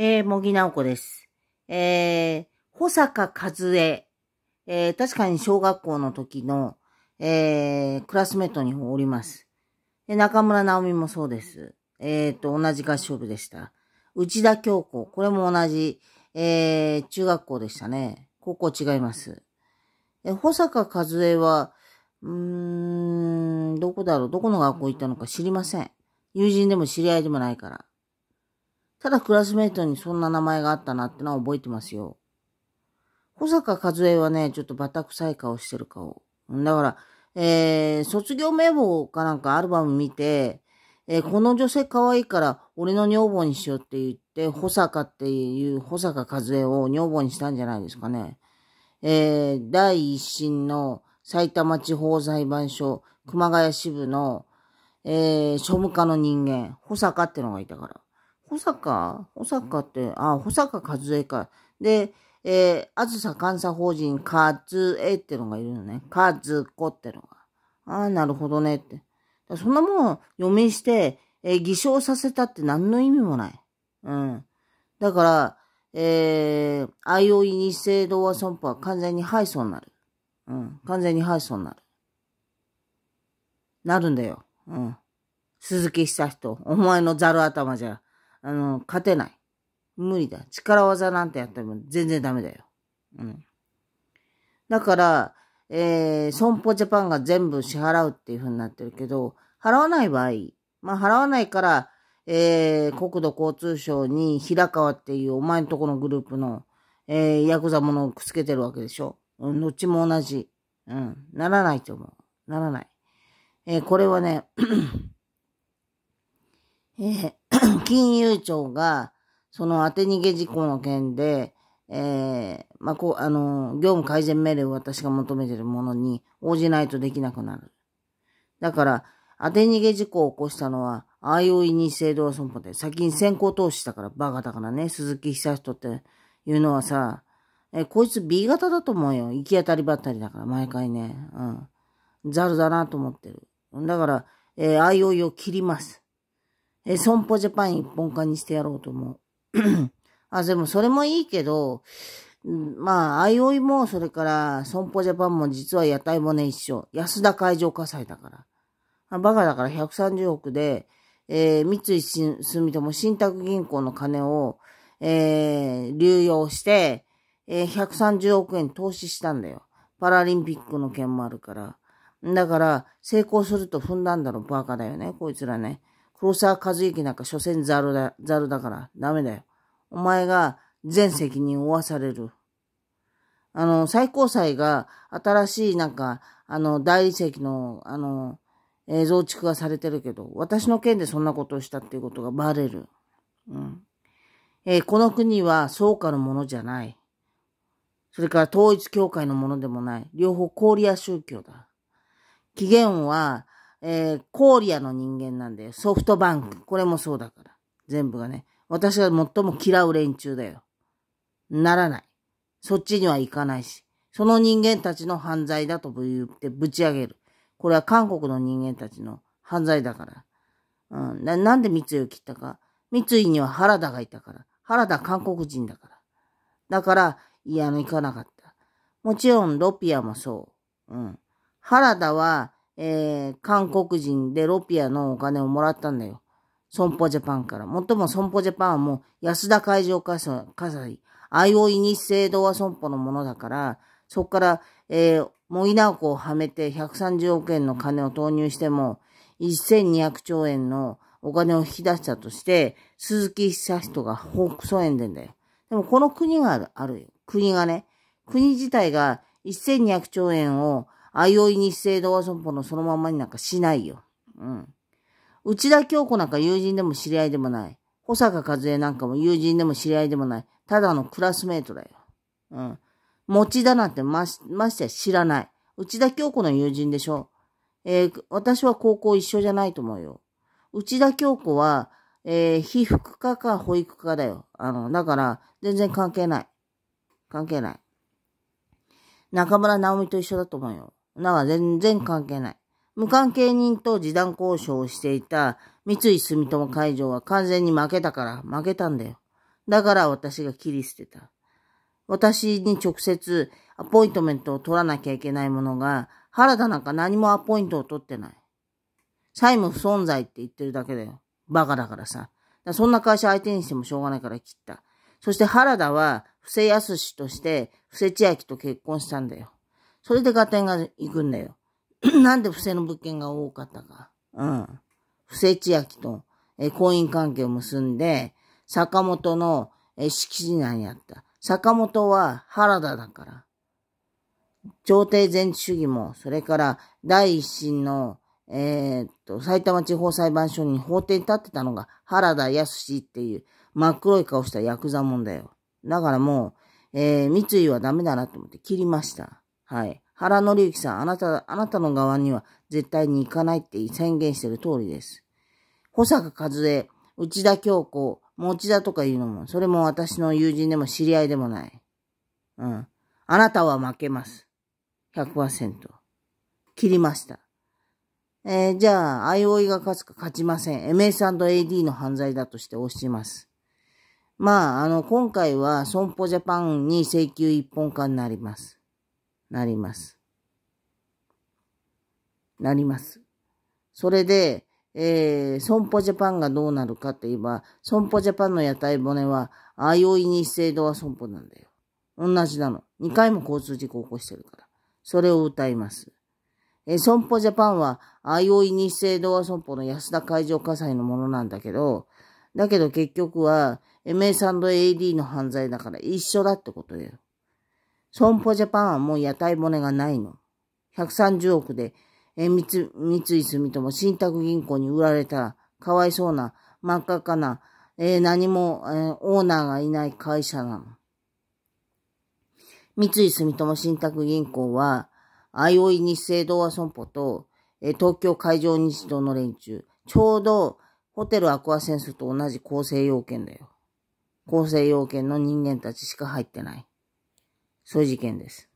えー、茂木直子です。えー、保坂和恵。えー、確かに小学校の時の、えー、クラスメートにおります。で中村直美もそうです。えー、と、同じ合唱部でした。内田京子。これも同じ、えー、中学校でしたね。高校違います。え、保坂和恵は、うーん、どこだろうどこの学校行ったのか知りません。友人でも知り合いでもないから。ただクラスメイトにそんな名前があったなってのは覚えてますよ。小坂和恵はね、ちょっとバタ臭い顔してる顔。だから、えー、卒業名簿かなんかアルバム見て、えー、この女性可愛いから俺の女房にしようって言って、保坂っていう保坂和恵を女房にしたんじゃないですかね。えー、第一審の埼玉地方裁判所熊谷支部の、えー、庶務課の人間、保坂ってのがいたから。保坂保坂って、あ、保坂和江か。で、えー、あずさ監査法人、かずえってのがいるのね。かずこってのが。ああ、なるほどねって。そんなもん読みして、えー、偽証させたって何の意味もない。うん。だから、えー、IOE 日清同和損保は完全に敗訴になる。うん。完全に敗訴になる。なるんだよ。うん。鈴木久人、お前のざる頭じゃ。あの、勝てない。無理だ。力技なんてやっても全然ダメだよ。うん。だから、えー、損保ジャパンが全部支払うっていう風になってるけど、払わない場合、まあ払わないから、えー、国土交通省に平川っていうお前んとこのグループの、えー、ヤクザものをくっつけてるわけでしょ。うん、どっちも同じ。うん、ならないと思う。ならない。えー、これはね、えー、金融庁が、その当て逃げ事故の件で、えー、まあ、こう、あの、業務改善命令を私が求めているものに応じないとできなくなる。だから、当て逃げ事故を起こしたのは、あいおいに制度損保で、先に先行投資したからバカだからね、鈴木久人っていうのはさ、え、こいつ B 型だと思うよ。行き当たりばったりだから、毎回ね。うん。ザルだなと思ってる。だから、えー、あいおいを切ります。え損保ジャパン一本化にしてやろうと思う。あ、でもそれもいいけど、まあ、あいおいも、それから、損保ジャパンも実は屋台骨一緒。安田海上火災だから。バカだから130億で、えー、三井住友信託銀行の金を、えー、流用して、えー、130億円投資したんだよ。パラリンピックの件もあるから。だから、成功すると踏んだんだろ、バカだよね、こいつらね。黒沢和之なんか所詮ザルだ、ザルだからダメだよ。お前が全責任を負わされる。あの、最高裁が新しいなんか、あの、大理石の、あの、えー、増築がされてるけど、私の件でそんなことをしたっていうことがバレる。うん。えー、この国は創価のものじゃない。それから統一教会のものでもない。両方氷屋宗教だ。起源はえー、コーリアの人間なんで、ソフトバンク。これもそうだから。全部がね。私が最も嫌う連中だよ。ならない。そっちには行かないし。その人間たちの犯罪だと言ってぶち上げる。これは韓国の人間たちの犯罪だから。うん。ななんで三井を切ったか。三井には原田がいたから。原田韓国人だから。だから、いの行かなかった。もちろん、ロピアもそう。うん。原田は、えー、韓国人でロピアのお金をもらったんだよ。損保ジャパンから。もっとも損保ジャパンはもう安田海上火災、火災、IO イニ制度は損保のものだから、そこから、えー、もう稲子をはめて130億円の金を投入しても、1200兆円のお金を引き出したとして、鈴木久人がホークソエンだよ。でもこの国があるよ。国がね、国自体が1200兆円をあいおい日清同和損保のそのままになんかしないよ。うん。内田京子なんか友人でも知り合いでもない。保坂和恵なんかも友人でも知り合いでもない。ただのクラスメートだよ。うん。持ちだなんてまし、ましてや知らない。内田京子の友人でしょ。えー、私は高校一緒じゃないと思うよ。内田京子は、えー、被服科か保育科だよ。あの、だから、全然関係ない。関係ない。中村直美と一緒だと思うよ。なは全然関係ない。無関係人と示談交渉をしていた三井住友海上は完全に負けたから、負けたんだよ。だから私が切り捨てた。私に直接アポイントメントを取らなきゃいけないものが、原田なんか何もアポイントを取ってない。債務不存在って言ってるだけだよ。バカだからさ。らそんな会社相手にしてもしょうがないから切った。そして原田は、布施康として、布施千秋と結婚したんだよ。それで合点が行くんだよ。なんで不正の物件が多かったか。うん。不正千秋と、え婚姻関係を結んで、坂本の、え敷地内にあった。坂本は原田だから。朝廷全置主義も、それから第一審の、えー、っと、埼玉地方裁判所に法廷に立ってたのが原田康っていう真っ黒い顔したヤクザもんだよ。だからもう、えー、三井はダメだなと思って切りました。はい。原則之さん、あなた、あなたの側には絶対に行かないって宣言してる通りです。保坂和恵、内田京子、持田とかいうのも、それも私の友人でも知り合いでもない。うん。あなたは負けます。100%。切りました。えー、じゃあ、相生いが勝つか勝ちません。MS&AD の犯罪だとして押します。まあ、あの、今回は損保ジャパンに請求一本化になります。なります。なります。それで、えー、損保ジャパンがどうなるかといえば、損保ジャパンの屋台骨は、あいおい日清ドア損保なんだよ。同じなの。2回も交通事故を起こしてるから。それを歌います。えー、損保ジャパンは、あいおい日清ドア損保の安田海上火災のものなんだけど、だけど結局は、m a a d の犯罪だから一緒だってことよ。損保ジャパンはもう屋台骨がないの。130億で、え三井住友信託銀行に売られたら、かわいそうな、真っ赤かな、えー、何も、えー、オーナーがいない会社なの。三井住友信託銀行は、あいおい日清童話損保と、えー、東京海上日動の連中、ちょうど、ホテルアクアセンスと同じ構成要件だよ。構成要件の人間たちしか入ってない。そういう事件です。